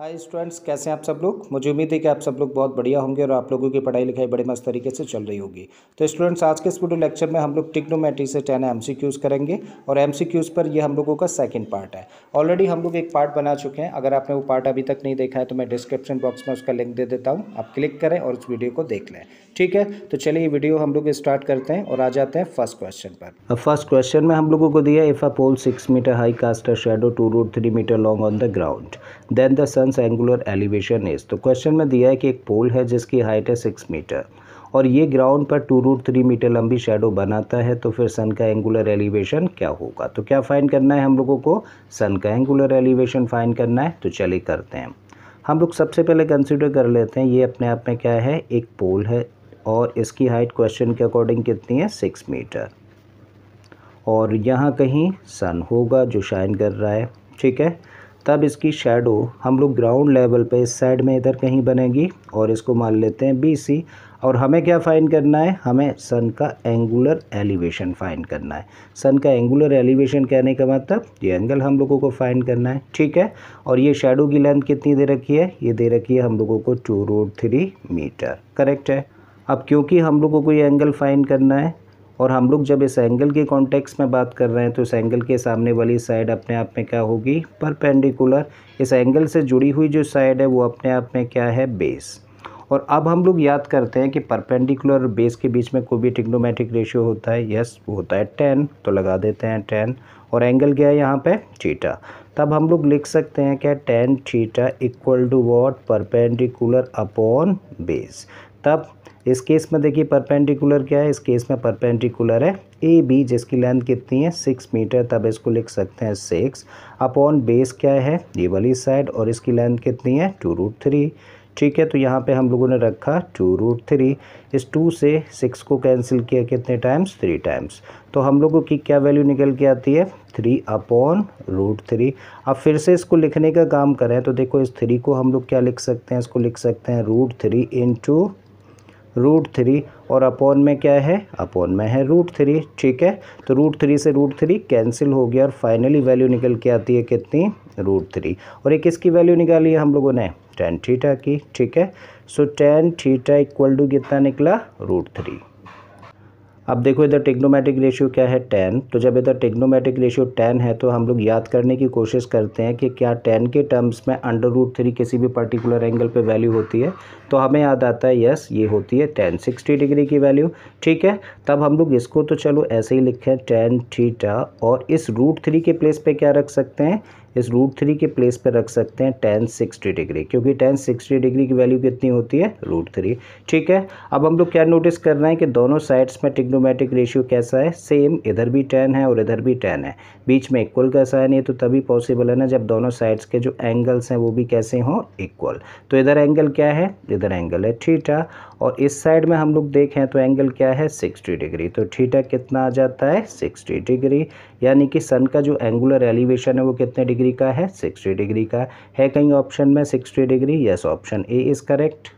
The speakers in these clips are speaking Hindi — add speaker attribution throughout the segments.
Speaker 1: हाय स्टूडेंट्स कैसे हैं आप सब लोग मुझे उम्मीद है कि आप सब लोग बहुत बढ़िया होंगे और आप लोगों की पढ़ाई लिखाई बड़े मस्त तरीके से चल रही होगी तो स्टूडेंट्स आज के इस वीडियो लेक्चर में हम लोग टिक्नोमेट्री से टेन एम करेंगे और एम पर ये हम लोगों का सेकंड पार्ट है ऑलरेडी हम लोग एक पार्ट बना चुके हैं अगर आपने वो पार्ट अभी तक नहीं देखा है तो मैं डिस्क्रिप्शन बॉक्स में उसका लिंक दे देता हूँ आप क्लिक करें और उस वीडियो को देख लें ठीक है तो चलिए वीडियो हम लोग स्टार्ट करते हैं और आ जाते हैं फर्स्ट क्वेश्चन पर अब फर्स्ट क्वेश्चन में हम लोगों को दिया if a pole six metre high casts shadow two root three metre long on the ground then the sun's angular elevation is तो क्वेश्चन में दिया है कि एक पोल है जिसकी हाइट है सिक्स मीटर और ये ग्राउंड पर टू रूट थ्री मीटर लंबी शेडो बनाता है तो फिर सन का एंगुलर एलिवेशन क्या होगा तो क्या फाइन करना है हम लोगों को सन का एंगुलर एलिवेशन फाइन करना है तो चलिए करते हैं हम लोग सबसे पहले कंसिडर कर लेते हैं ये अपने आप में क्या है एक पोल है और इसकी हाइट क्वेश्चन के अकॉर्डिंग कितनी है सिक्स मीटर और यहाँ कहीं सन होगा जो शाइन कर रहा है ठीक है तब इसकी शेडो हम लोग ग्राउंड लेवल पे इस साइड में इधर कहीं बनेगी और इसको मान लेते हैं बी सी और हमें क्या फ़ाइन करना है हमें सन का एंगुलर एलिवेशन फ़ाइन करना है सन का एंगुलर एलिवेशन कहने का मतलब ये एंगल हम लोगों को फ़ाइन करना है ठीक है और ये शेडो की लेंथ कितनी दे रखी है ये दे रखी है हम लोगों को two root three metre correct है अब क्योंकि हम लोगों को ये एंगल फाइन करना है और हम लोग जब इस एंगल के कॉन्टेक्स्ट में बात कर रहे हैं तो इस एंगल के सामने वाली साइड अपने आप में क्या होगी परपेंडिकुलर इस एंगल से जुड़ी हुई जो साइड है वो अपने आप में क्या है बेस और अब हम लोग याद करते हैं कि परपेंडिकुलर और बेस के बीच में कोई भी टिग्नोमेट्रिक रेशियो होता है यस वो होता है टेन तो लगा देते हैं टेन और एंगल क्या है यहाँ पर चीटा तब हम लोग लिख सकते हैं क्या tan theta equal to what perpendicular upon base तब इस केस में देखिए परपेंडिकुलर क्या है इस केस में परपेंडिकुलर है ए बी जिसकी लेंथ कितनी है सिक्स मीटर तब इसको लिख सकते हैं सिक्स अपॉन बेस क्या है ये वाली साइड और इसकी लेंथ कितनी है टू रूट थ्री ठीक है तो यहाँ पे हम लोगों ने रखा टू रूट थ्री इस टू से सिक्स को कैंसिल किया कितने टाइम्स थ्री टाइम्स तो हम लोगों की क्या वैल्यू निकल के आती है थ्री अपॉन रूट थ्री अब फिर से इसको लिखने का काम करें तो देखो इस थ्री को हम लोग क्या लिख सकते हैं इसको लिख सकते हैं root three in two root three और अपॉन में क्या है अपॉन में है रूट थ्री ठीक है तो रूट थ्री से रूट थ्री कैंसिल हो गया और फाइनली वैल्यू निकल के आती है कितनी रूट थ्री और एक किसकी वैल्यू निकाली है हम लोगों ने टेन थीटा की ठीक है so tan theta equal to कितना निकला रूट थ्री अब देखो इधर टेक्नोमेटिक रेशियो क्या है टेन तो जब इधर टेक्नोमेटिक रेशियो टेन है तो हम लोग याद करने की कोशिश करते हैं कि क्या टेन के टर्म्स में अंडर रूट थ्री किसी भी पर्टिकुलर एंगल पे वैल्यू होती है तो हमें याद आता है यस ये होती है टेन सिक्सटी डिग्री की वैल्यू ठीक है तब हम लोग इसको तो चलो ऐसे ही लिखें टेन थीटा और इस रूट थ्री के प्लेस पर क्या रख सकते हैं इस रूट थ्री के प्लेस पर रख सकते हैं टेन सिक्सटी डिग्री क्योंकि टेन सिक्सटी डिग्री की वैल्यू कितनी होती है रूट थ्री ठीक है अब हम लोग क्या नोटिस कर रहे हैं कि दोनों साइड्स में टिग्नोमेटिक रेशियो कैसा है सेम इधर भी टेन है और इधर भी टेन है बीच में इक्वल का है है तो तभी पॉसिबल है ना जब दोनों साइड्स के जो एंगल्स हैं वो भी कैसे हों इक्वल तो इधर एंगल क्या है इधर एंगल है है और इस साइड में हम लोग देखें तो एंगल क्या है 60 डिग्री तो ठीठा कितना आ जाता है 60 डिग्री यानी कि सन का जो एंगुलर एलिवेशन है वो कितने डिग्री का है 60 डिग्री का है कहीं ऑप्शन में 60 degree yes option A is correct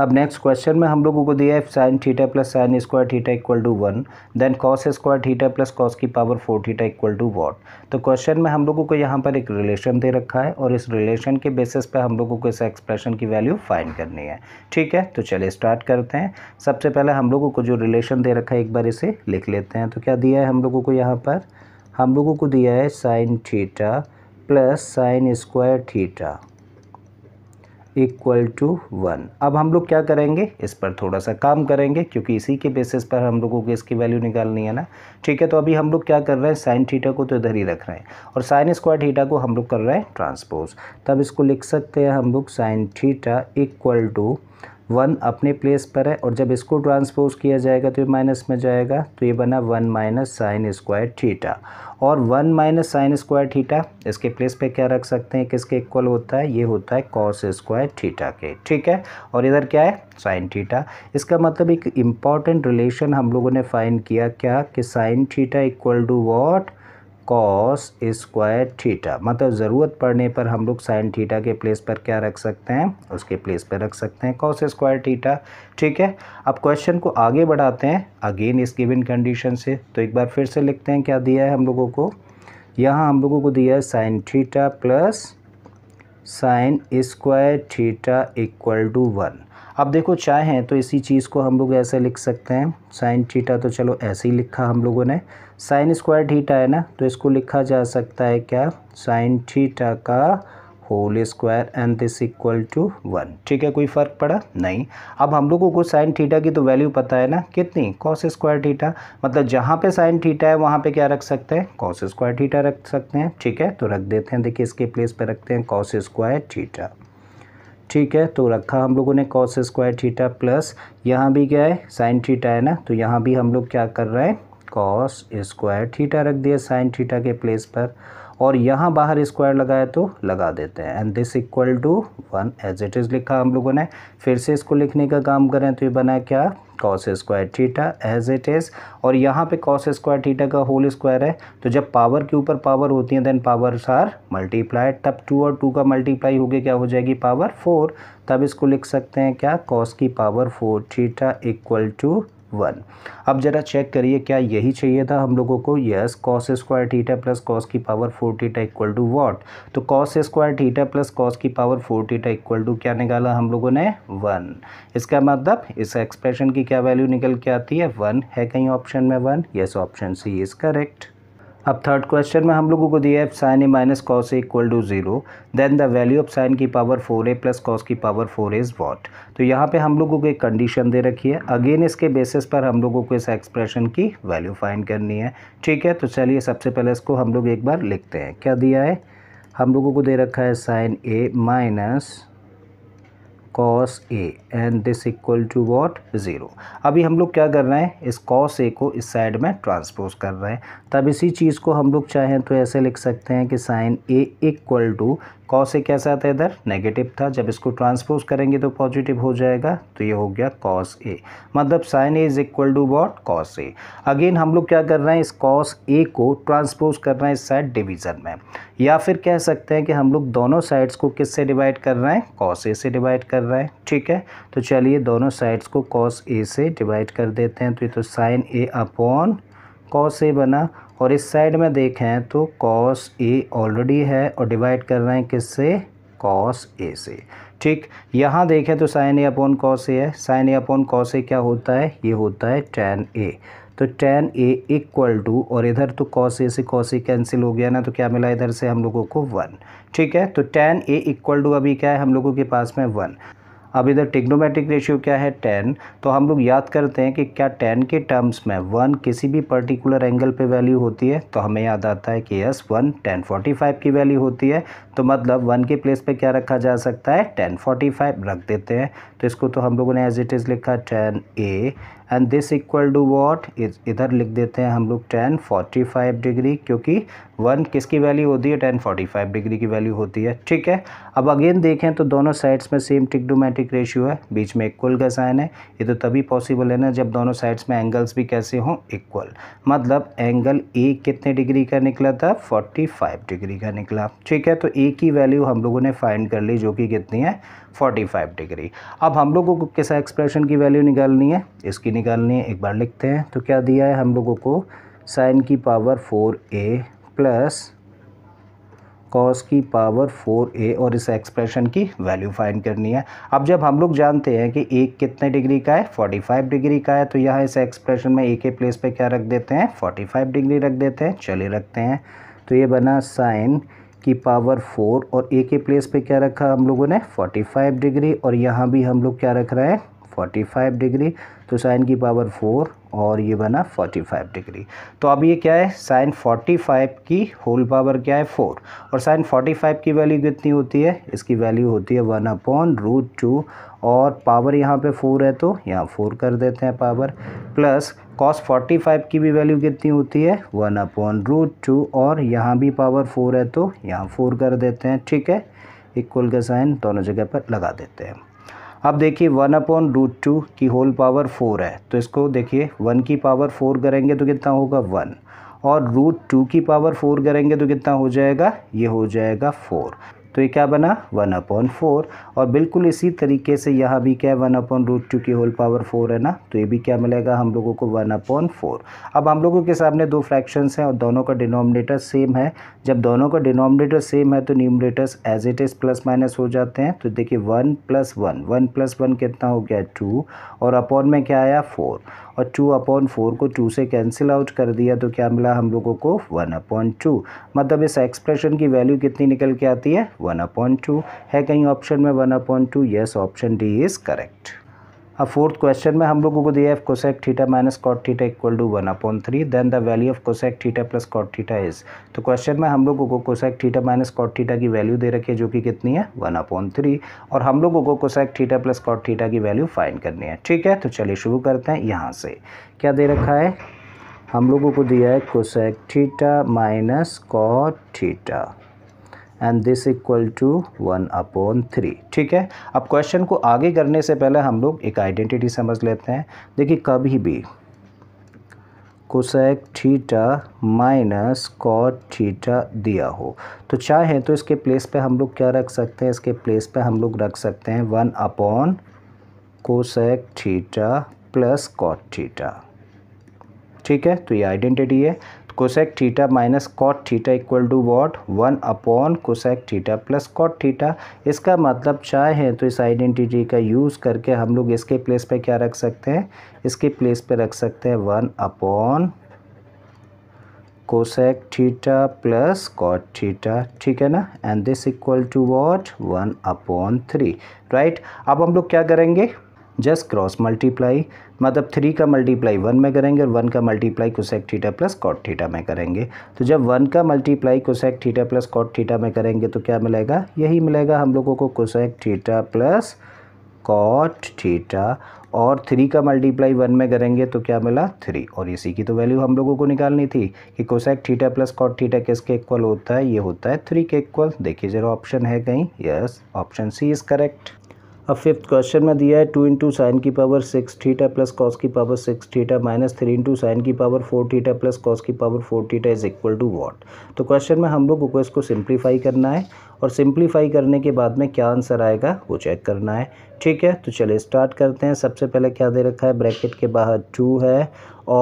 Speaker 1: अब नेक्स्ट क्वेश्चन में हम लोगों को दिया है sine theta plus sine square theta equal to one then cos square theta plus cos की power four theta equal to what तो क्वेश्चन में हम लोगों को यहाँ पर एक रिलेशन दे रखा है और इस रिलेशन के बेसिस पर हम लोगों को इस एक्सप्रेशन की वैल्यू फाइन करनी है ठीक है तो चलिए स्टार्ट करते हैं सबसे पहले हम लोगों को जो रिलेशन दे रखा है एक बार इसे लिख लेते हैं तो क्या दिया है हम लोगों को यहाँ पर हम लोगों को दिया है sine theta plus sine square theta equal to one अब हम लोग क्या करेंगे इस पर थोड़ा सा काम करेंगे क्योंकि इसी के बेसिस पर हम लोगों को इसकी वैल्यू निकालनी है ना ठीक है तो अभी हम लोग क्या कर रहे हैं साइन थीटा को तो इधर ही रख रहे हैं और साइन स्क्वायर थीटा को हम लोग कर रहे हैं ट्रांसपोज तब इसको लिख सकते हैं हम लोग sine theta equal to one अपने प्लेस पर है और जब इसको ट्रांसपोज किया जाएगा तो ये माइनस में जाएगा तो ये बना one minus sine square theta और one minus sine square theta इसके प्लेस पे क्या रख सकते हैं किसके इक्वल होता है ये होता है कॉस स्क्वायर थीटा के ठीक है और इधर क्या है साइन थीटा इसका मतलब एक इम्पॉर्टेंट रिलेशन हम लोगों ने फाइन किया क्या कि sine theta equal to what cos square theta मतलब ज़रूरत पड़ने पर हम लोग साइन थीटा के प्लेस पर क्या रख सकते हैं उसके प्लेस पर रख सकते हैं कॉस स्क्वायर थीटा ठीक है अब क्वेश्चन को आगे बढ़ाते हैं अगेन इस गिवन कंडीशन से तो एक बार फिर से लिखते हैं क्या दिया है हम लोगों को यहाँ हम लोगों को दिया है sine theta plus sine square theta equal to one अब देखो चाहें तो इसी चीज़ को हम लोग ऐसे लिख सकते हैं साइन थीटा तो चलो ऐसे ही लिखा हम लोगों ने साइन स्क्वायर थीटा है ना तो इसको लिखा जा सकता है क्या साइन थीटा का whole square and this equal to one ठीक है कोई फ़र्क पड़ा नहीं अब हम लोगों को साइन थीटा की तो वैल्यू पता है ना कितनी कॉस स्क्वायर थीटा मतलब जहाँ पे साइन थीटा है वहाँ पे क्या रख सकते हैं कॉस स्क्वायर थीटा रख सकते हैं ठीक है तो रख देते हैं देखिए इसके प्लेस पे रखते हैं कॉस स्क्वायर थीटा ठीक है तो रखा हम लोगों ने कॉस स्क्वायर थीटा प्लस यहाँ भी क्या है साइन थीटा है ना तो यहाँ भी हम लोग क्या कर रहे हैं कॉस स्क्वायर थीटा रख दिया साइन थीटा के प्लेस पर और यहाँ बाहर स्क्वायर लगाए तो लगा देते हैं and this equal to one as it is लिखा हम लोगों ने फिर से इसको लिखने का काम करें तो ये बना क्या cos square theta as it is और यहाँ पे कॉस स्क्वायर थीटा का होल स्क्वायर है तो जब पावर के ऊपर पावर होती है देन पावर्स आर मल्टीप्लाइड तब टू और टू का मल्टीप्लाई गया क्या हो जाएगी पावर फोर तब इसको लिख सकते हैं क्या कॉस की power four theta equal to one अब ज़रा चेक करिए क्या यही चाहिए था हम लोगों को yes cos square theta plus cos की power four theta equal to what तो cos square theta plus cos की power four theta equal to क्या निकाला हम लोगों ने वन इसका मतलब इस एक्सप्रेशन की क्या वैल्यू निकल के आती है वन है कहीं ऑप्शन में one yes option C is correct अब थर्ड क्वेश्चन में हम लोगों को दिया है sign A minus cos A equal to zero then the value of sine की power four A plus cos की पावर फोर इज वॉट तो यहाँ पे हम लोगों को एक कंडीशन दे रखी है अगेन इसके बेसिस पर हम लोगों को इस एक्सप्रेशन की वैल्यू फाइन करनी है ठीक है तो चलिए सबसे पहले इसको हम लोग एक बार लिखते हैं क्या दिया है हम लोगों को दे रखा है sign A minus cos A and this equal to what zero अभी हम लोग क्या कर रहे हैं इस कॉस ए को इस साइड में ट्रांसपोज कर रहे हैं तब इसी चीज़ को हम लोग चाहें तो ऐसे लिख सकते हैं कि sine A equal to cos A कैसा आता है इधर नेगेटिव था जब इसको ट्रांसपोज करेंगे तो पॉजिटिव हो जाएगा तो ये हो गया कॉस ए मतलब sine A is equal to what cos A again हम लोग क्या कर रहे हैं इस कॉस ए को ट्रांसपोज कर रहे हैं इस साइड डिवीज़न में या फिर कह सकते हैं कि हम लोग दोनों साइड्स को किससे डिवाइड कर रहे हैं कॉस ए से डिवाइड कर रहे हैं ठीक है तो चलिए दोनों साइड्स को कॉस ए से डिवाइड कर देते हैं तो ये तो sine A upon cos A बना और इस साइड में देखें तो कॉस ए ऑलरेडी है और डिवाइड कर रहे हैं किससे कॉस ए से ठीक यहाँ देखें तो sine A upon cos A है sign A upon cos A क्या होता है ये होता है टेन ए तो टेन ए इक्वल टू और इधर तो कॉस ए से कॉस ए कैंसिल हो गया ना तो क्या मिला इधर से हम लोगों को वन ठीक है तो टेन ए इक्वल टू अभी क्या है हम लोगों के पास में वन अब इधर टिग्नोमेट्रिक रेशियो क्या है टेन तो हम लोग याद करते हैं कि क्या टेन के टर्म्स में वन किसी भी पर्टिकुलर एंगल पे वैल्यू होती है तो हमें याद आता है कि yes one tan forty five की वैल्यू होती है तो मतलब वन के प्लेस पे क्या रखा जा सकता है टेन फोर्टी फाइव रख देते हैं तो इसको तो हम लोगों ने एज इट इज़ लिखा tan A and this equal to what इधर लिख देते हैं हम लोग टेन फोर्टी फाइव डिग्री क्योंकि वन किसकी वैल्यू होती है टेन फोर्टी फाइव डिग्री की वैल्यू होती है ठीक है अब अगेन देखें तो दोनों साइड्स में सेम टिकडोमेटिक रेशियो है बीच में इक्वल का साइन है ये तो तभी पॉसिबल है ना जब दोनों साइड्स में एंगल्स भी कैसे हों इक्वल मतलब एंगल ए कितने डिग्री का निकला था फोर्टी फाइव डिग्री का निकला ठीक है तो ए की वैल्यू हम लोगों ने फाइंड कर ली जो कि कितनी है 45 डिग्री अब हम लोगों को किस एक्सप्रेशन की वैल्यू निकालनी है इसकी निकालनी है एक बार लिखते हैं तो क्या दिया है हम लोगों को साइन की power four A plus cos की पावर फोर ए और इस एक्सप्रेशन की वैल्यू फाइंड करनी है अब जब हम लोग जानते हैं कि एक कितने डिग्री का है फोर्टी फाइव डिग्री का है तो यहाँ इस एक्सप्रेशन में ए के प्लेस पे क्या रख देते हैं फोर्टी फाइव डिग्री रख देते हैं चलिए रखते हैं तो ये बना साइन की पावर फोर और ए के प्लेस पे क्या रखा हम लोगों ने फोर्टी फाइव डिग्री और यहाँ भी हम लोग क्या रख रहे हैं फोर्टी फाइव डिग्री तो साइन की पावर फोर और ये बना फोर्टी फाइव डिग्री तो अब ये क्या है साइन फोर्टी फाइव की होल पावर क्या है फोर और साइन फोर्टी फाइव की वैल्यू कितनी होती है इसकी वैल्यू होती है वन अपॉन रूट टू और पावर यहाँ पे फोर है तो यहाँ फोर कर देते हैं power plus cos forty five की भी वैल्यू कितनी होती है वन अपॉन रूट टू और यहाँ भी पावर फोर है तो यहाँ फोर कर देते हैं ठीक है इक्वल का साइन दोनों जगह पर लगा देते हैं अब देखिए वन अपॉन रूट टू की होल पावर फोर है तो इसको देखिए वन की पावर फोर करेंगे तो कितना होगा वन और रूट टू की पावर फोर करेंगे तो कितना हो जाएगा ये हो जाएगा फोर तो ये क्या बना वन अपॉन फोर और बिल्कुल इसी तरीके से यहाँ भी क्या है वन अपॉन रूट टू की होल पावर फोर है ना तो ये भी क्या मिलेगा हम लोगों को वन अपॉन फोर अब हम लोगों के सामने दो फ्रैक्शंस हैं और दोनों का डिनोमिनेटर सेम है जब दोनों का डिनोमिनेटर सेम है तो numerators as it is plus minus हो जाते हैं तो देखिए one plus one one plus one कितना हो गया टू और अपॉन में क्या आया फोर और टू अपॉन फोर को टू से कैंसिल आउट कर दिया तो क्या मिला हम लोगों को वन अपॉन टू मतलब इस एक्सप्रेशन की वैल्यू कितनी निकल के आती है वन अपॉन टू है कहीं ऑप्शन में one upon two yes option D is correct अब फोर्थ क्वेश्चन में हम लोगों को दिया है cosec theta minus cot theta equal to one upon three then the value of cosec theta plus cot theta is तो क्वेश्चन में हम लोगों को cosec theta minus cot theta की वैल्यू दे रखी है जो कि कितनी है वन अपॉन थ्री और हम लोगों को cosec theta plus cot theta की वैल्यू फाइन करनी है ठीक है तो चलिए शुरू करते हैं यहाँ से क्या दे रखा है हम लोगों को दिया है cosec theta minus cot theta and this equal to one upon three ठीक है अब क्वेश्चन को आगे करने से पहले हम लोग एक आइडेंटिटी समझ लेते हैं देखिए कभी भी cosec theta minus cot theta दिया हो तो चाहे तो इसके प्लेस पे हम लोग क्या रख सकते हैं इसके प्लेस पे हम लोग रख सकते हैं one upon cosec theta plus cot theta ठीक है तो ये आइडेंटिटी है cosec theta minus cot theta equal to what one upon cosec theta plus cot theta इसका मतलब चाहे तो इस आइडेंटिटी का यूज़ करके हम लोग इसके प्लेस पे क्या रख सकते हैं इसके प्लेस पे रख सकते हैं one upon cosec theta plus cot theta ठीक है ना and this equal to what one upon three right अब हम लोग क्या करेंगे जस्ट क्रॉस मल्टीप्लाई मतलब थ्री का मल्टीप्लाई वन में करेंगे और वन का multiply cosec theta plus cot theta में करेंगे तो जब वन का multiply cosec theta plus cot theta में करेंगे तो क्या मिलेगा यही मिलेगा हम लोगों को cosec theta plus cot theta और थ्री का मल्टीप्लाई वन में करेंगे तो क्या मिला थ्री और इसी की तो वैल्यू हम लोगों को निकालनी थी कि cosec theta plus cot theta किसके इक्वल होता है ये होता है थ्री के इक्वल देखिए जरा ऑप्शन है कहीं yes option C is correct अब फिफ्थ क्वेश्चन में दिया है टू इंटू साइन की power six theta plus cos की power six theta minus three into sin की power four theta plus cos की power four theta is equal to what तो क्वेश्चन में हम लोग को इसको सिंप्लीफाई करना है और सिंप्लीफाई करने के बाद में क्या आंसर आएगा वो चेक करना है ठीक है तो चलिए स्टार्ट करते हैं सबसे पहले क्या दे रखा है ब्रैकेट के बाहर टू है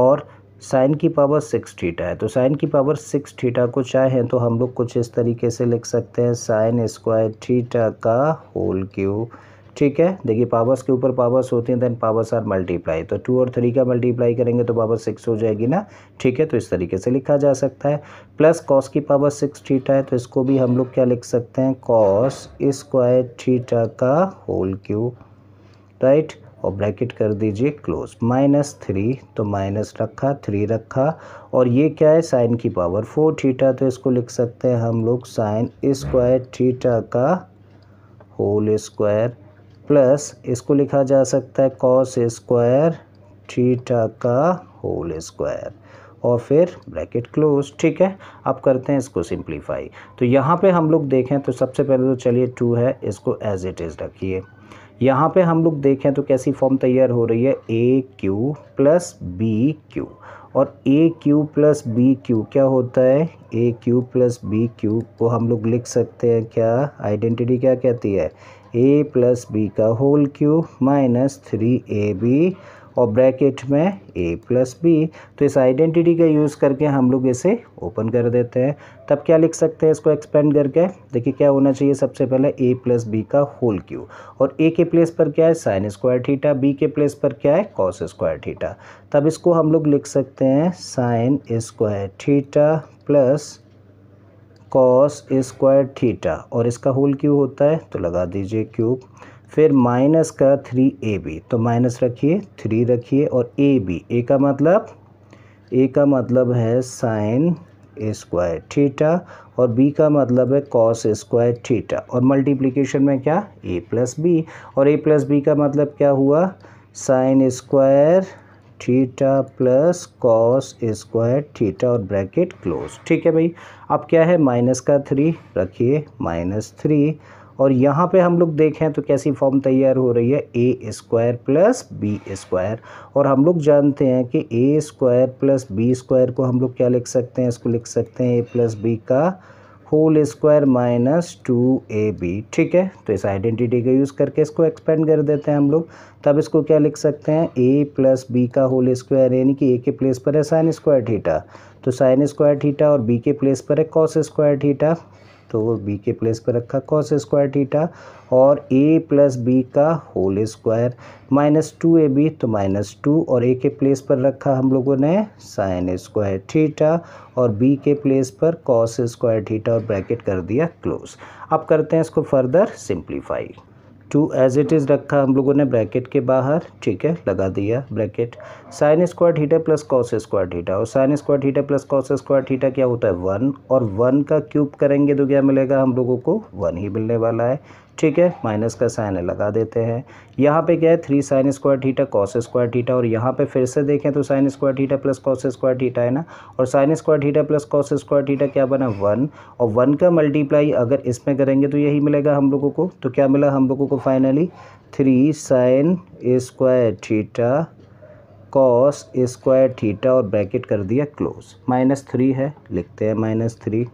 Speaker 1: और साइन की पावर सिक्स थीटा है तो साइन की पावर सिक्स थीटा को चाहें तो हम लोग कुछ इस तरीके से लिख सकते हैं साइन स्क्वायर थीटा का होल क्यू ठीक है देखिए पावर्स के ऊपर पावर्स होते हैं देन पावर्स आर मल्टीप्लाई तो टू और थ्री का मल्टीप्लाई करेंगे तो पावर सिक्स हो जाएगी ना ठीक है तो इस तरीके से लिखा जा सकता है प्लस कॉस की पावर सिक्स थीटा है तो इसको भी हम लोग क्या लिख सकते हैं कॉस स्क्वायर थीटा का होल क्यू राइट और ब्रैकेट कर दीजिए क्लोज माइनस थ्री तो माइनस रखा थ्री रखा और ये क्या है साइन की पावर फोर थीटा तो इसको लिख सकते हैं हम लोग साइन स्क्वायर थीटा का होल स्क्वायर प्लस इसको लिखा जा सकता है कॉस स्क्वायर थीटा का होल स्क्वायर और फिर ब्रैकेट क्लोज ठीक है अब करते हैं इसको सिंप्लीफाई तो यहाँ पे हम लोग देखें तो सबसे पहले तो चलिए टू है इसको एज इट इज़ रखिए यहाँ पे हम लोग देखें तो कैसी फॉर्म तैयार हो रही है A cube plus B cube और A cube plus B cube क्या होता है A cube plus B cube को हम लोग लिख सकते हैं क्या आइडेंटिटी क्या कहती है ए प्लस बी का whole cube minus three A B और ब्रैकेट में ए प्लस बी तो इस आइडेंटिटी का यूज़ करके हम लोग इसे ओपन कर देते हैं तब क्या लिख सकते हैं इसको एक्सपेंड करके देखिए क्या होना चाहिए सबसे पहले ए प्लस बी का होल क्यू और ए के प्लेस पर क्या है साइन स्क्वायर थीटा बी के प्लेस पर क्या है कॉस स्क्वायर थीटा तब इसको हम लोग लिख सकते हैं sin square theta plus cos square theta और इसका होल क्यू होता है तो लगा दीजिए क्यूब फिर माइनस का थ्री ए बी तो माइनस रखिए थ्री रखिए और ए बी ए का मतलब ए का मतलब है साइन स्क्वायर थीटा और बी का मतलब है कॉस स्क्वायर थीटा और मल्टीप्लिकेशन में क्या ए प्लस बी और ए प्लस बी का मतलब क्या हुआ sin square theta plus cos square theta और ब्रैकेट क्लोज ठीक है भाई अब क्या है माइनस का थ्री रखिए माइनस थ्री और यहाँ पे हम लोग देखें तो कैसी फॉर्म तैयार हो रही है A square plus B square और हम लोग जानते हैं कि A square plus B square को हम लोग क्या लिख सकते हैं इसको लिख सकते हैं ए प्लस बी का whole square minus two A B ठीक है तो इस आइडेंटिटी का यूज़ करके इसको एक्सपेंड कर देते हैं हम लोग तब इसको क्या लिख सकते हैं ए प्लस बी का होल स्क्वायर यानी कि ए के प्लेस पर है साइन स्क्वायर थीटा तो साइन स्क्वायर थीटा और बी के प्लेस पर है कॉस स्क्वायर थीटा तो वो बी के प्लेस पर रखा कॉस स्क्वायर थीटा और ए प्लस बी का whole square minus two A B तो माइनस टू और ए के प्लेस पर रखा हम लोगों ने साइन स्क्वायर थीटा और बी के प्लेस पर कॉस स्क्वायर थीटा और ब्रैकेट कर दिया क्लोज अब करते हैं इसको further simplify two as it is रखा हम लोगों ने ब्रैकेट के बाहर ठीक है लगा दिया bracket sin square theta plus cos square theta और sin square theta plus cos square theta क्या होता है वन और वन का क्यूब करेंगे तो क्या मिलेगा हम लोगों को वन ही मिलने वाला है ठीक है माइनस का साइन लगा देते हैं यहाँ पे क्या है three sin square theta cos square theta और यहाँ पे फिर से देखें तो sin square theta plus cos square theta है ना और sin square theta plus cos square theta क्या बना वन और वन का मल्टीप्लाई अगर इसमें करेंगे तो यही मिलेगा हम लोगों को तो क्या मिला हम लोगों को finally three sin square theta cos square theta और ब्रैकेट कर दिया क्लोज माइनस थ्री है लिखते हैं माइनस थ्री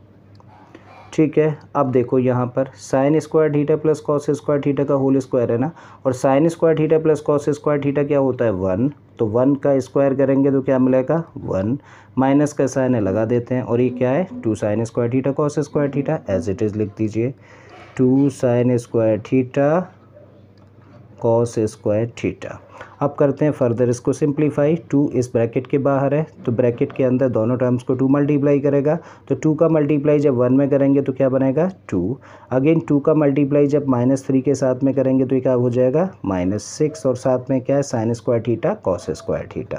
Speaker 1: ठीक है अब देखो यहाँ पर sin square theta plus cos square theta का होल स्क्वायर है ना और sin square theta plus cos square theta क्या होता है वन तो वन का स्क्वायर करेंगे तो क्या मिलेगा वन माइनस का साइन है लगा देते हैं और ये क्या है two sign square theta cos square theta as it is लिख दीजिए two sign square theta cos square theta अब करते हैं फर्दर इसको सिंप्लीफाई टू इस ब्रैकेट के बाहर है तो ब्रैकेट के अंदर दोनों टर्म्स को टू मल्टीप्लाई करेगा तो टू का मल्टीप्लाई जब वन में करेंगे तो क्या बनेगा टू अगेन टू का मल्टीप्लाई जब माइनस थ्री के साथ में करेंगे तो क्या हो जाएगा माइनस सिक्स और साथ में क्या है sin square theta cos square theta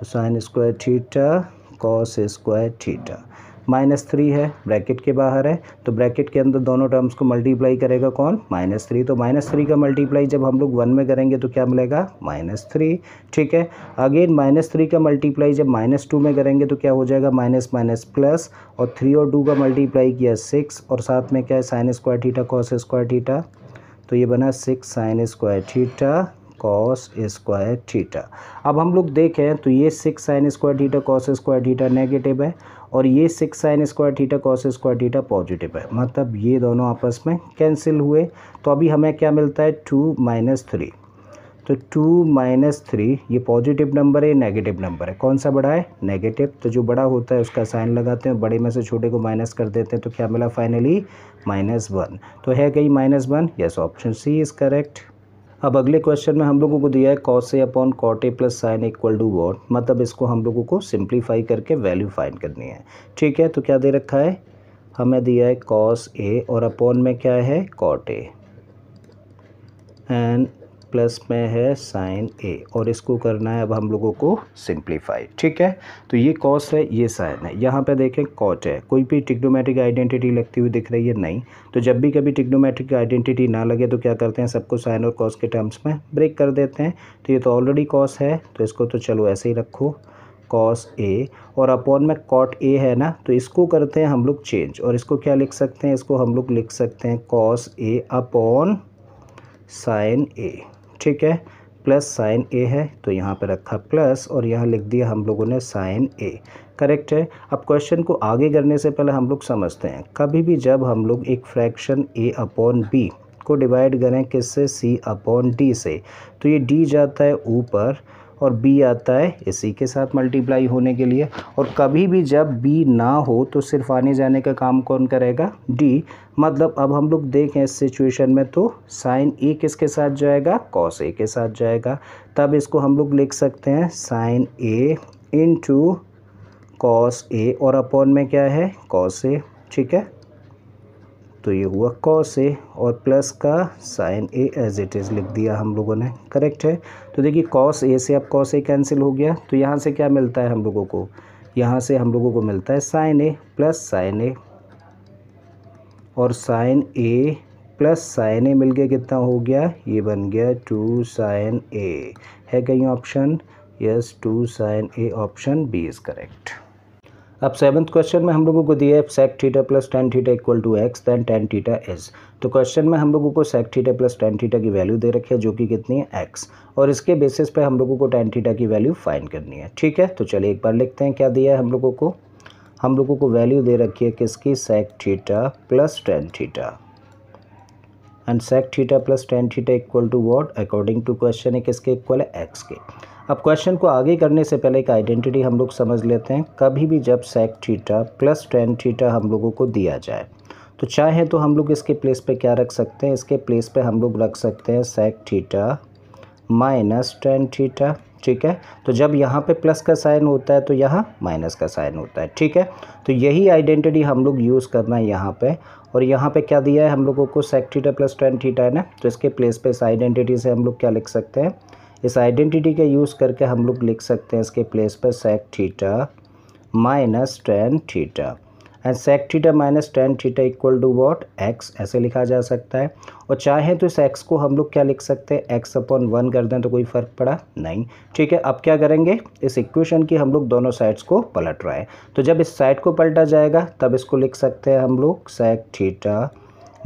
Speaker 1: तो sin square theta cos square theta minus three है ब्रैकेट के बाहर है तो ब्रैकेट के अंदर दोनों टर्म्स को मल्टीप्लाई करेगा कौन माइनस थ्री तो माइनस थ्री का मल्टीप्लाई जब हम लोग वन में करेंगे तो क्या मिलेगा माइनस थ्री ठीक है अगेन माइनस थ्री का मल्टीप्लाई जब माइनस टू में करेंगे तो क्या हो जाएगा माइनस माइनस प्लस और थ्री और टू का मल्टीप्लाई किया सिक्स और साथ में क्या है sin square theta cos square theta तो ये बना six sin square theta cos square theta अब हम लोग देखें तो ये six sin square theta cos square theta negative है और ये six sin square theta cos square theta positive है मतलब ये दोनों आपस में कैंसिल हुए तो अभी हमें क्या मिलता है टू माइनस थ्री तो टू माइनस थ्री ये पॉजिटिव नंबर है नेगेटिव नंबर है कौन सा बड़ा है नेगेटिव तो जो बड़ा होता है उसका साइन लगाते हैं बड़े में से छोटे को माइनस कर देते हैं तो क्या मिला फाइनली माइनस वन तो है कहीं minus one yes option C is correct अब अगले क्वेश्चन में हम लोगों को दिया है cos A upon cot A plus sin equal to what मतलब इसको हम लोगों को सिंप्लीफाई करके वैल्यू फाइन करनी है ठीक है तो क्या दे रखा है हमें दिया है कॉस ए और अपॉन में क्या है कॉट ए एंड प्लस में है साइन ए और इसको करना है अब हम लोगों को सिंप्लीफाई ठीक है तो ये कॉस है ये साइन है यहाँ पे देखें कॉट है कोई भी टिक्नोमेट्रिक आइडेंटिटी लगती हुई दिख रही है नहीं तो जब भी कभी टिक्नोमेट्रिक आइडेंटिटी ना लगे तो क्या करते हैं सबको साइन और कॉस के टर्म्स में ब्रेक कर देते हैं तो ये तो ऑलरेडी कॉस है तो इसको तो चलो ऐसे ही रखो कॉस ए और अपॉन में कॉट ए है ना तो इसको करते हैं हम लोग चेंज और इसको क्या लिख सकते हैं इसको हम लोग लिख सकते हैं cos A upon sin A ठीक है प्लस साइन ए है तो यहाँ पर रखा प्लस और यहाँ लिख दिया हम लोगों ने साइन ए करेक्ट है अब क्वेश्चन को आगे करने से पहले हम लोग समझते हैं कभी भी जब हम लोग एक फ्रैक्शन ए अपॉन बी को डिवाइड करें किससे सी अपॉन डी से तो ये डी जाता है ऊपर और बी आता है इसी के साथ मल्टीप्लाई होने के लिए और कभी भी जब बी ना हो तो सिर्फ आने जाने का काम कौन करेगा डी मतलब अब हम लोग देखें इस सिचुएशन में तो साइन ए किसके साथ जाएगा कॉस ए के साथ जाएगा तब इसको हम लोग लिख सकते हैं sin A into cos A और अपॉन में क्या है कॉस ए ठीक है तो ये हुआ कॉस ए और प्लस का sign A as it is लिख दिया हम लोगों ने करेक्ट है तो देखिए कॉस ए से अब कॉस ए कैंसिल हो गया तो यहाँ से क्या मिलता है हम लोगों को यहाँ से हम लोगों को मिलता है sign A plus sin A और sign A plus sin A मिल गया कितना हो गया ये बन गया टू साइन ए है कहीं option yes two sin A option B is correct अब सेवन्थ क्वेश्चन में हम लोगों को दिया है sec theta plus tan theta equal to X then tan theta is तो क्वेश्चन में हम लोगों को sec theta plus tan theta की वैल्यू दे रखी है जो कि कितनी है एक्स और इसके बेसिस पे हम लोगों को टेन थीटा की वैल्यू फाइन करनी है ठीक है तो चलिए एक बार लिखते हैं क्या दिया है हम लोगों को हम लोगों को वैल्यू दे रखी है किसकी sec theta plus tan theta and sec theta plus tan theta equal to what according to question है किसके इक्वल है एक्स के अब क्वेश्चन को आगे करने से पहले एक आइडेंटिटी हम लोग समझ लेते हैं कभी भी जब sec theta plus tan theta हम लोगों को दिया जाए तो चाहे तो हम लोग इसके प्लेस पे क्या रख सकते हैं इसके प्लेस पे हम लोग रख सकते हैं sec theta minus tan theta ठीक है तो जब यहाँ पे प्लस का साइन होता है तो यहाँ माइनस का साइन होता है ठीक है तो यही आइडेंटिटी हम लोग यूज़ करना है यहाँ पर और यहाँ पे क्या दिया है हम लोगों को sec theta plus tan theta है ना तो इसके प्लेस पे इस आइडेंटिटी से हम लोग क्या लिख सकते हैं इस आइडेंटिटी का यूज़ करके हम लोग लिख सकते हैं इसके प्लेस पर sec theta minus tan theta and sec theta minus tan theta equal to what x ऐसे लिखा जा सकता है और चाहें तो इस एक्स को हम लोग क्या लिख सकते हैं एक्स अपॉन वन कर दें तो कोई फ़र्क पड़ा नहीं ठीक है अब क्या करेंगे इस इक्वेशन की हम लोग दोनों साइड्स को पलट रहा है तो जब इस साइड को पलटा जाएगा तब इसको लिख सकते हैं हम लोग sec theta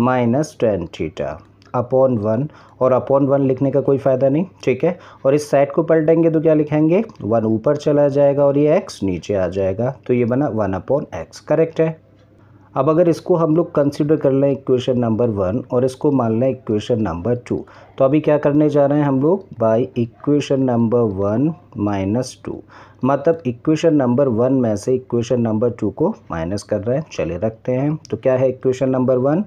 Speaker 1: minus tan theta upon one और अपॉन वन लिखने का कोई फ़ायदा नहीं ठीक है और इस साइड को पलटेंगे तो क्या लिखेंगे वन ऊपर चला जाएगा और ये एक्स नीचे आ जाएगा तो ये बना वन अपॉन एक्स करेक्ट है अब अगर इसको हम लोग कंसिडर कर लें इक्वेशन नंबर वन और इसको मान लें इक्वेशन नंबर टू तो अभी क्या करने जा रहे हैं हम लोग by equation number one minus two मतलब इक्वेशन नंबर वन में से इक्वेशन नंबर टू को माइनस कर रहे हैं चले रखते हैं तो क्या है equation number one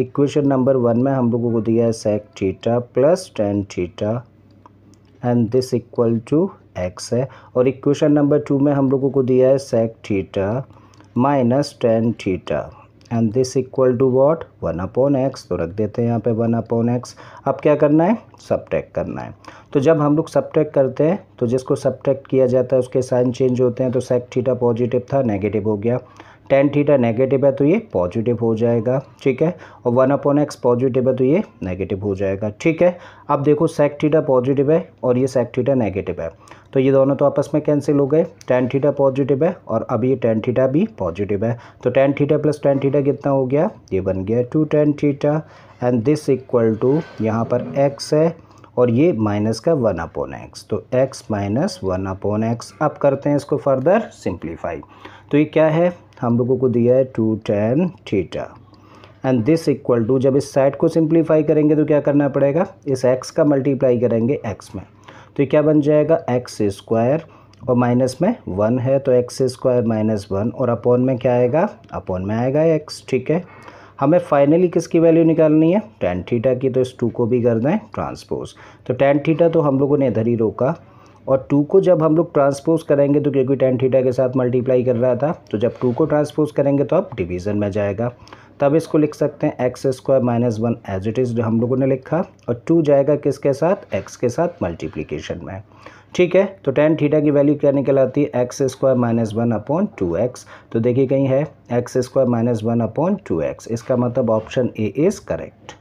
Speaker 1: equation number one में हम लोगों को दिया है sec theta plus tan theta and this equal to x है और इक्वेशन नंबर टू में हम लोगों को दिया है sec theta minus tan theta and this equal to what one upon x तो रख देते हैं यहाँ पे वन अपॉन एक्स अब क्या करना है सब्ट्रैक्ट करना है तो जब हम लोग टैक करते हैं तो जिसको सब्ट्रैक्ट किया जाता है उसके साइन चेंज होते हैं तो सेक थीटा पॉजिटिव था नेगेटिव हो गया टेन थीटा नेगेटिव है तो ये पॉजिटिव हो जाएगा ठीक है और वन अपॉन एक्स पॉजिटिव है तो ये नेगेटिव हो जाएगा ठीक है अब देखो सेक थीटा पॉजिटिव है और ये सेक थीटा नेगेटिव है तो ये दोनों तो आपस में कैंसिल हो गए टेन थीटा पॉजिटिव है और अब ये टेन थीटा भी पॉजिटिव है तो tan theta plus tan theta कितना हो गया ये बन गया two tan theta and this equal to यहाँ पर एक्स है और ये माइनस का वन अपॉन एक्स तो x minus one upon x अब करते हैं इसको फर्दर सिंप्लीफाई तो ये क्या है हम लोगों को दिया है two tan theta and this equal to जब इस साइड को सिंप्लीफाई करेंगे तो क्या करना पड़ेगा इस एक्स का मल्टीप्लाई करेंगे एक्स में तो क्या बन जाएगा एक्स स्क्वायर और माइनस में वन है तो एक्स स्क्वायर माइनस वन और अपॉन में क्या आएगा अपॉन में आएगा एक्स ठीक है हमें फाइनली किसकी वैल्यू निकालनी है टेन थीटा की तो इस टू को भी कर दें ट्रांसपोज तो टेन थीटा तो हम लोगों ने इधर ही रोका और टू को जब हम लोग ट्रांसपोज करेंगे तो क्योंकि टेन थीटा के साथ मल्टीप्लाई कर रहा था तो जब टू को ट्रांसपोज करेंगे तो अब डिवीज़न में जाएगा तब इसको लिख सकते हैं x square minus one as it is जो हम लोगों ने लिखा और टू जाएगा किसके साथ एक्स के साथ मल्टीप्लीकेशन में ठीक है तो टेन थीटा की वैल्यू क्या निकल आती है x square minus one upon two x तो देखिए कहीं है x square minus one upon two x इसका मतलब ऑप्शन ए इज़ करेक्ट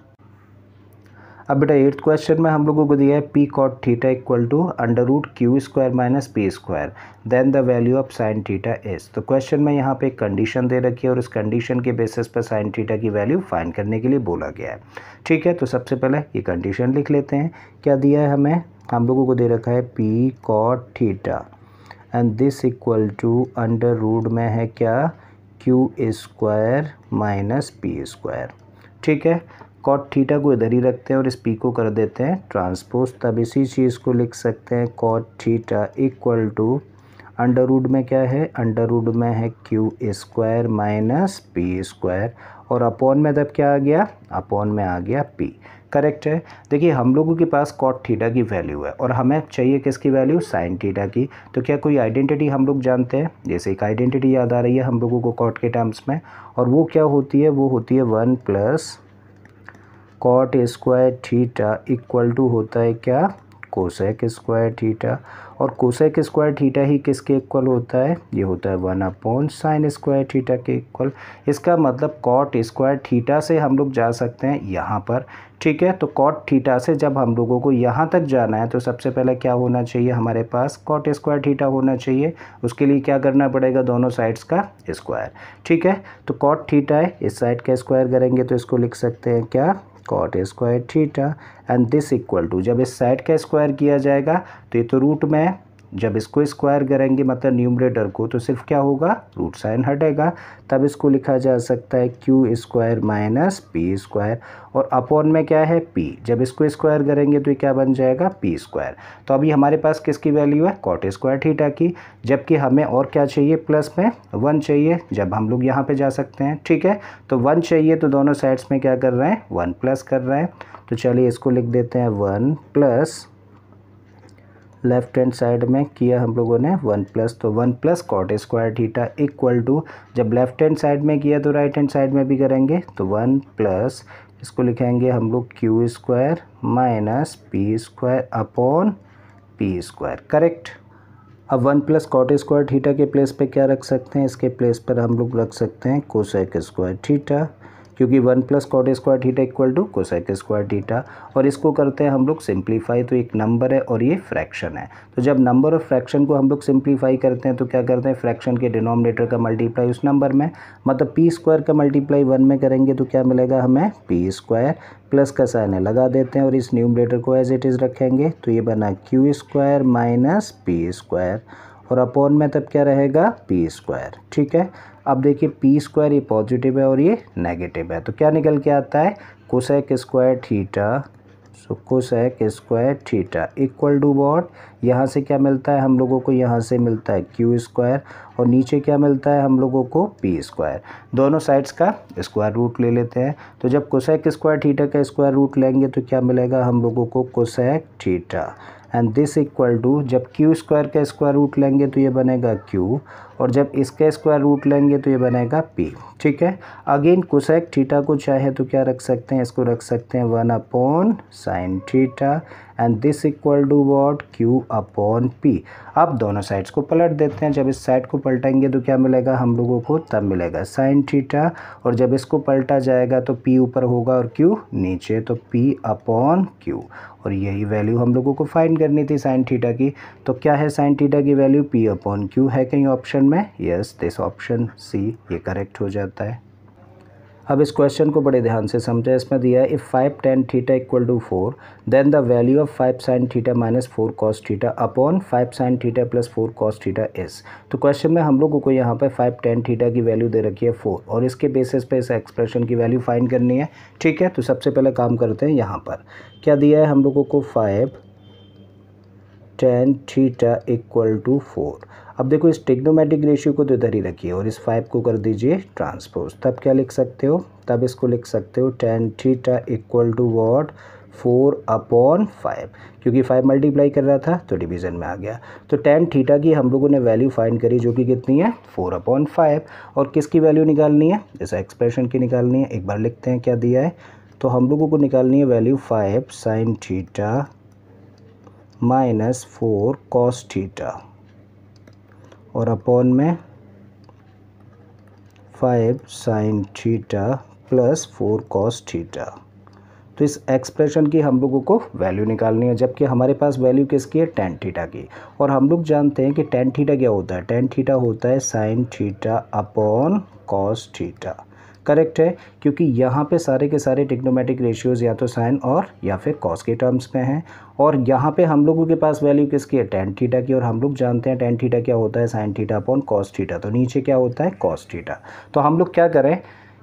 Speaker 1: अब बेटा एट्थ क्वेश्चन में हम लोगों को दिया है p cot theta equal to under root q square minus p square then the value of sine theta is तो क्वेश्चन में यहाँ पे एक कंडीशन दे रखी है और उस कंडीशन के बेसिस पर साइन थीटा की वैल्यू फाइन करने के लिए बोला गया है ठीक है तो सबसे पहले ये कंडीशन लिख लेते हैं क्या दिया है हमें हम लोगों को दे रखा है p cot theta and this equal to under root में है क्या q square minus p square ठीक है कॉट थीटा को इधर ही रखते हैं और इस पी को कर देते हैं ट्रांसपोज तब इसी चीज़ को लिख सकते हैं cot theta equal to under root में क्या है अंडर रूड में है q square minus p square और अपॉन में तब क्या आ गया अपॉन में आ गया पी करेक्ट है देखिए हम लोगों के पास कॉट थीटा की वैल्यू है और हमें चाहिए किसकी वैल्यू साइन थीटा की तो क्या कोई आइडेंटिटी हम लोग जानते हैं जैसे एक आइडेंटिटी याद आ रही है हम लोगों को कॉट के टर्म्स में और वो क्या होती है वो होती है one plus cot square theta equal to होता है क्या कोसेक स्क्वायर थीटा और कोसेक स्क्वायर थीटा ही किसके इक्वल होता है ये होता है one upon sine square theta के इक्वल इसका मतलब कॉट स्क्वायर थीटा से हम लोग जा सकते हैं यहाँ पर ठीक है तो कॉट थीटा से जब हम लोगों को यहाँ तक जाना है तो सबसे पहले क्या होना चाहिए हमारे पास कॉट स्क्वायर थीटा होना चाहिए उसके लिए क्या करना पड़ेगा दोनों साइड्स का स्क्वायर ठीक है तो कॉट थीटा है इस साइड का स्क्वायर करेंगे तो इसको लिख सकते हैं क्या cot square theta and this equal to जब इस साइड का स्क्वायर किया जाएगा तो ये तो रूट में है जब इसको स्क्वायर करेंगे मतलब न्यूमरेटर को तो सिर्फ क्या होगा रूट साइन हटेगा तब इसको लिखा जा सकता है q square minus p square और अपॉन में क्या है पी जब इसको स्क्वायर करेंगे तो क्या बन जाएगा पी स्क्वायर तो अभी हमारे पास किसकी वैल्यू है कॉट स्क्वायर थीटा की जबकि हमें और क्या चाहिए प्लस में वन चाहिए जब हम लोग यहाँ पर जा सकते हैं ठीक है तो वन चाहिए तो दोनों साइड्स में क्या कर रहे हैं वन प्लस कर रहे हैं तो चलिए इसको लिख देते हैं one plus left hand side में किया हम लोगों ने वन प्लस तो one plus cot square theta equal to जब लेफ्ट हैंड साइड में किया तो राइट हैंड साइड में भी करेंगे तो वन प्लस इसको लिखेंगे हम लोग q square minus p square upon p square correct अब one plus cot square theta के प्लेस पे क्या रख सकते हैं इसके प्लेस पर हम लोग रख सकते हैं कोसेक स्क्वायर थीटा क्योंकि one plus cot square theta equal to cosec square theta और इसको करते हैं हम लोग सिंप्लीफाई तो एक नंबर है और ये फ्रैक्शन है तो जब नंबर और फ्रैक्शन को हम लोग सिंप्लीफाई करते हैं तो क्या करते हैं फ्रैक्शन के डिनोमिनेटर का मल्टीप्लाई उस नंबर में मतलब पी स्क्वायर का मल्टीप्लाई वन में करेंगे तो क्या मिलेगा हमें पी स्क्वायर प्लस का साइन है लगा देते हैं और इस न्यूमरेटर को एज इट इज़ रखेंगे तो ये बना q square minus p square और अपॉन में तब क्या रहेगा पी स्क्वायर ठीक है अब देखिए पी स्क्वायर ये पॉजिटिव है और ये नेगेटिव है तो क्या निकल के आता है cosec square theta so cosec square theta equal to what यहाँ से क्या मिलता है हम लोगों को यहाँ से मिलता है क्यू स्क्वायर और नीचे क्या मिलता है हम लोगों को पी स्क्वायर दोनों साइड्स का स्क्वायर रूट ले लेते हैं तो जब कुशैक स्क्वायर थीटा का स्क्वायर रूट लेंगे तो क्या मिलेगा हम लोगों को cosec theta and this equal to जब क्यू स्क्वायर का स्क्वायर रूट लेंगे तो ये बनेगा क्यू और जब इसका स्क्वायर रूट लेंगे तो ये बनेगा पी ठीक है अगेन कोसेक थीटा को चाहे तो क्या रख सकते हैं इसको रख सकते हैं one upon sine theta and this equal to what q upon p अब दोनों साइड्स को पलट देते हैं जब इस साइड को पलटेंगे तो क्या मिलेगा हम लोगों को तब मिलेगा साइन थीटा और जब इसको पलटा जाएगा तो पी ऊपर होगा और क्यू नीचे तो पी अपॉन क्यू और यही वैल्यू हम लोगों को फाइंड करनी थी साइन थीटा की तो क्या है साइन थीटा की वैल्यू पी अपॉन क्यू है कहीं ऑप्शन में यस दिस ऑप्शन सी ये करेक्ट हो जाता है अब इस क्वेश्चन को बड़े ध्यान से समझें इसमें दिया है if five tan theta equal to four then the value of five sine theta minus four cos theta upon five sine theta plus four cos theta is तो क्वेश्चन में हम लोगों को यहाँ पर फाइव टेन थीटा की वैल्यू दे रखी है फोर और इसके बेसिस पे इस एक्सप्रेशन की वैल्यू फाइन करनी है ठीक है तो सबसे पहले काम करते हैं यहाँ पर क्या दिया है हम लोगों को five tan theta equal to four अब देखो इस टेग्नोमेटिक रेशियो को तो इधर ही रखिए और इस फाइव को कर दीजिए ट्रांसपोज तब क्या लिख सकते हो तब इसको लिख सकते हो tan theta equal to what four upon five क्योंकि फाइव मल्टीप्लाई कर रहा था तो डिवीज़न में आ गया तो टेन थीटा की हम लोगों ने वैल्यू फाइंड करी जो कि कितनी है फोर अपॉन फाइव और किसकी वैल्यू निकालनी है जैसा एक्सप्रेशन की निकालनी है एक बार लिखते हैं क्या दिया है तो हम लोगों को निकालनी है value five sine theta minus four cos theta और अपॉन में five sine theta plus four cos theta तो इस एक्सप्रेशन की हम लोगों को वैल्यू निकालनी है जबकि हमारे पास वैल्यू किसकी है टेन थीटा की और हम लोग जानते हैं कि टेन थीटा क्या होता है टेन थीटा होता है sine theta upon cos theta correct है क्योंकि यहाँ पे सारे के सारे टिक्नोमेटिक रेशियोज़ या तो साइन और या फिर कॉस के टर्म्स में हैं और यहाँ पे हम लोगों के पास वैल्यू किसकी है टेन थीटा की और हम लोग जानते हैं टेन थीटा क्या होता है sine theta upon cos theta तो नीचे क्या होता है कॉस थीटा तो हम लोग क्या करें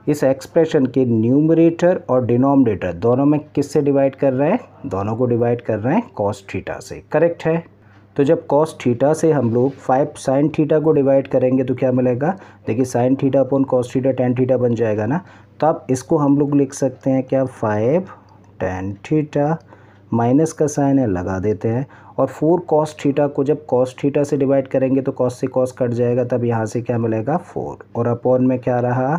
Speaker 1: इस एक्सप्रेशन के न्यूमरेटर और डिनोमिनेटर दोनों में किससे डिवाइड कर रहे हैं दोनों को डिवाइड कर रहे हैं कॉस थीटा से करेक्ट है तो जब कॉस थीटा से हम लोग फाइव साइन थीटा को डिवाइड करेंगे तो क्या मिलेगा देखिए sine theta upon cos theta tan theta बन जाएगा ना तब तो इसको हम लोग लिख सकते हैं क्या फाइव टेन थीटा माइनस का साइन है लगा देते हैं और फोर कॉस थीटा को जब कॉस थीटा से डिवाइड करेंगे तो कॉस से कॉस कट जाएगा तब यहाँ से क्या मिलेगा फोर और अपॉन में क्या रहा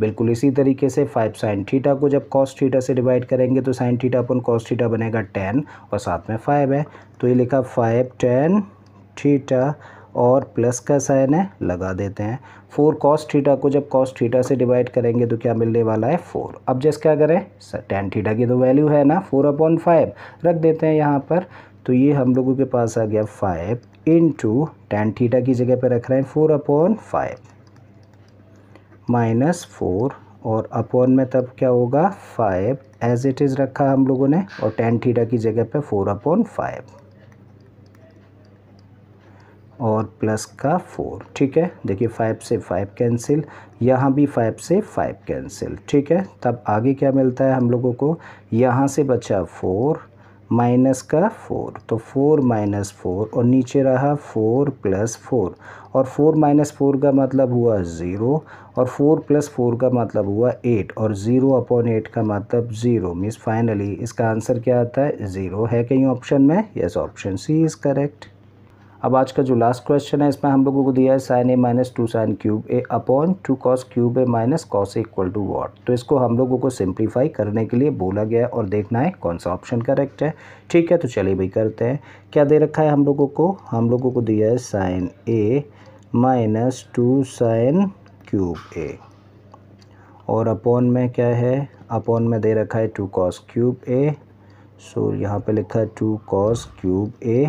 Speaker 1: बिल्कुल इसी तरीके से फाइव साइन थीटा को जब कॉस थीटा से डिवाइड करेंगे तो sine theta upon cos theta बनेगा टेन और साथ में फाइव है तो ये लिखा फाइव टेन थीटा और प्लस का साइन है लगा देते हैं फोर कॉस थीटा को जब कॉस थीटा से डिवाइड करेंगे तो क्या मिलने वाला है फोर अब जैसे क्या करें टेन थीटा की तो वैल्यू है ना फोर अपॉन फाइव रख देते हैं यहाँ पर तो ये हम लोगों के पास आ गया five into tan theta की जगह पर रख रहे हैं four upon five minus four और अपॉन में तब क्या होगा फाइव एज इट इज़ रखा हम लोगों ने और टेन थीटा की जगह पे फोर अपॉन फाइव और प्लस का फोर ठीक है देखिए फाइव से फाइव कैंसिल यहाँ भी फाइव से फाइव कैंसिल ठीक है तब आगे क्या मिलता है हम लोगों को यहाँ से बचा फोर माइनस का फोर तो फोर माइनस फोर और नीचे रहा फोर प्लस फोर और फोर माइनस फोर का मतलब हुआ ज़ीरो और फोर प्लस फोर का मतलब हुआ एट और ज़ीरो अपॉन एट का मतलब ज़ीरो मीन्स फाइनली इसका आंसर क्या आता है ज़ीरो है कहीं ऑप्शन में yes option C is correct अब आज का जो लास्ट क्वेश्चन है इसमें हम लोगों को दिया है sign A minus two sine cube A upon two cos cube A minus cos equal to what तो इसको हम लोगों को सिंप्लीफाई करने के लिए बोला गया है और देखना है कौन सा ऑप्शन करेक्ट है ठीक है तो चलिए भाई करते हैं क्या दे रखा है हम लोगों को हम लोगों को दिया है sign A minus two sine cube A और अपॉन में क्या है अपॉन में दे रखा है two cos cube A so यहाँ पे लिखा है two cos cube A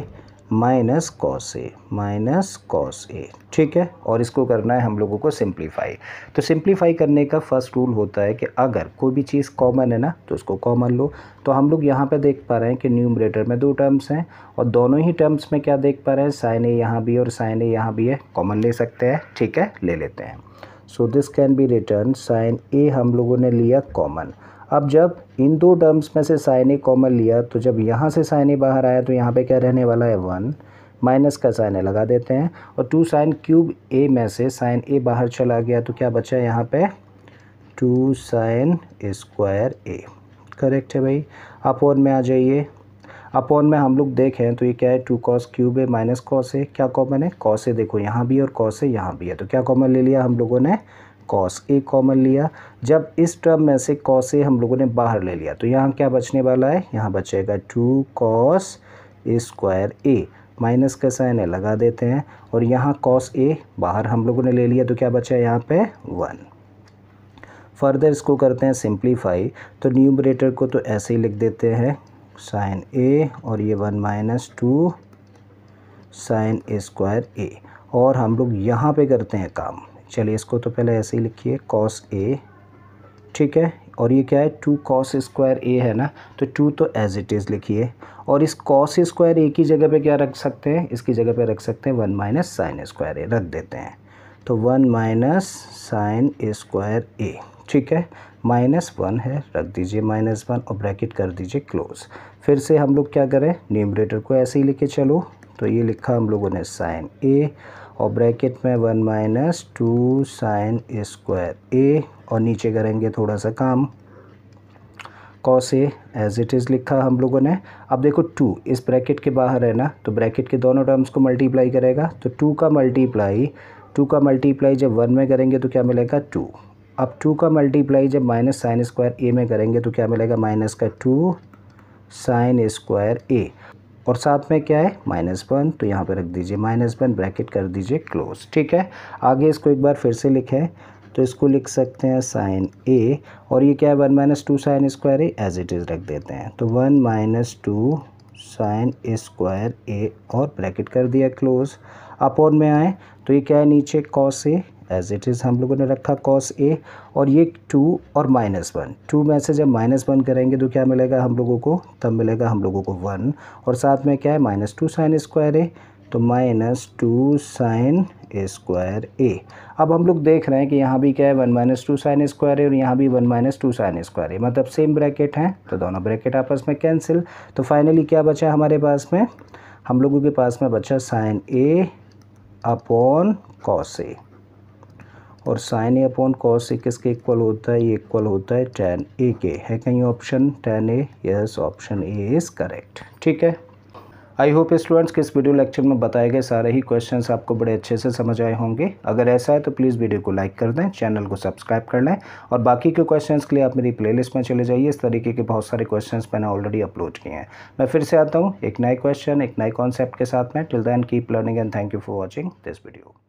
Speaker 1: minus cos A minus cos A ठीक है और इसको करना है हम लोगों को सिंप्लीफाई तो सिंप्लीफाई करने का फर्स्ट रूल होता है कि अगर कोई भी चीज़ कॉमन है ना तो उसको कॉमन लो तो हम लोग यहाँ पे देख पा रहे हैं कि न्यूमरेटर में दो टर्म्स हैं और दोनों ही टर्म्स में क्या देख पा रहे हैं साइन ए यहाँ भी और साइन ए यहाँ भी है कॉमन ले सकते हैं ठीक है ले लेते हैं so this can be written sine A हम लोगों ने लिया कॉमन अब जब इन दो टर्म्स में से साइन ए कॉमन लिया तो जब यहाँ से साइन ए बाहर आया तो यहाँ पे क्या रहने वाला है वन माइनस का साइन ए लगा देते हैं और टू साइन क्यूब ए में से साइन ए बाहर चला गया तो क्या बचा यहाँ पे two sign square A correct है भाई अपोन में आ जाइए अपोन में हम लोग देखें तो ये क्या है two cos cube A minus cos A क्या कॉमन है कॉस ए देखो यहाँ भी और कॉस ए यहाँ भी है तो क्या कॉमन ले लिया हम लोगों ने कॉस ए कॉमन लिया जब इस टर्म में से कॉस ए हम लोगों ने बाहर ले लिया तो यहाँ क्या बचने वाला है यहाँ बचेगा two cos square A minus का साइन है लगा देते हैं और यहाँ कॉस ए बाहर हम लोगों ने ले लिया तो क्या बचा है यहाँ पे वन फर्दर इसको करते हैं सिंप्लीफाई तो न्यूमरेटर को तो ऐसे ही लिख देते हैं साइन ए और ये one minus two sign square A और हम लोग यहाँ पे करते हैं काम चलिए इसको तो पहले ऐसे ही लिखिए कॉस ए ठीक है और ये क्या है टू कॉस स्क्वायर ए है ना तो टू तो एज इट इज़ लिखिए और इस कॉस स्क्वायर ए की जगह पे क्या रख सकते हैं इसकी जगह पे रख सकते हैं one minus sine square A रख देते हैं तो one minus sine square A ठीक है माइनस वन है रख दीजिए माइनस वन और ब्रैकेट कर दीजिए क्लोज फिर से हम लोग क्या करें न्यूमरेटर को ऐसे ही लेके चलो तो ये लिखा हम लोगों ने साइन ए और ब्रैकेट में one minus two sign square A और नीचे करेंगे थोड़ा सा काम cos A as it is लिखा हम लोगों ने अब देखो टू इस ब्रैकेट के बाहर है ना तो ब्रैकेट के दोनों टर्म्स को मल्टीप्लाई करेगा तो टू का मल्टीप्लाई टू का मल्टीप्लाई जब वन में करेंगे तो क्या मिलेगा टू अब टू का मल्टीप्लाई जब माइनस साइन स्क्वायर ए में करेंगे तो क्या मिलेगा माइनस का टू साइन स्क्वायर ए और साथ में क्या है माइनस वन तो यहाँ पे रख दीजिए माइनस वन ब्रैकेट कर दीजिए क्लोज ठीक है आगे इसको एक बार फिर से लिखें तो इसको लिख सकते हैं साइन ए और ये क्या है one minus two sign square A as it is रख देते हैं तो one minus two sign square A और ब्रैकेट कर दिया क्लोज अपॉन में आए तो ये क्या है नीचे cos A as it is हम लोगों ने रखा कॉस ए और ये टू और माइनस वन टू में से जब माइनस वन करेंगे तो क्या मिलेगा हम लोगों को तब मिलेगा हम लोगों को वन और साथ में क्या है minus two sign square A तो minus two sign square A अब हम लोग देख रहे हैं कि यहाँ भी क्या है one minus two sign square A और यहाँ भी one minus two sign square A मतलब सेम ब्रैकेट हैं तो दोनों ब्रैकेट आपस में कैंसिल तो फाइनली क्या बचा हमारे पास में हम लोगों के पास में बचा sine A upon cos A और sign A upon cos A किसके इक्वल होता है ये इक्वल होता है टेन ए के है कहीं option ten A yes option A is correct ठीक है आई होप स्टूडेंट्स के इस वीडियो लेक्चर में बताए गए सारे ही क्वेश्चंस आपको बड़े अच्छे से समझ आए होंगे अगर ऐसा है तो प्लीज़ वीडियो को लाइक कर दें चैनल को सब्सक्राइब कर लें और बाकी के क्वेश्चंस के लिए आप मेरी प्लेलिस्ट में चले जाइए इस तरीके के बहुत सारे क्वेश्चंस मैंने ऑलरेडी अपलोड किए हैं मैं फिर से आता हूँ एक नए क्वेश्चन एक नए कॉन्सेप्ट के साथ में till then keep learning and thank you for watching this video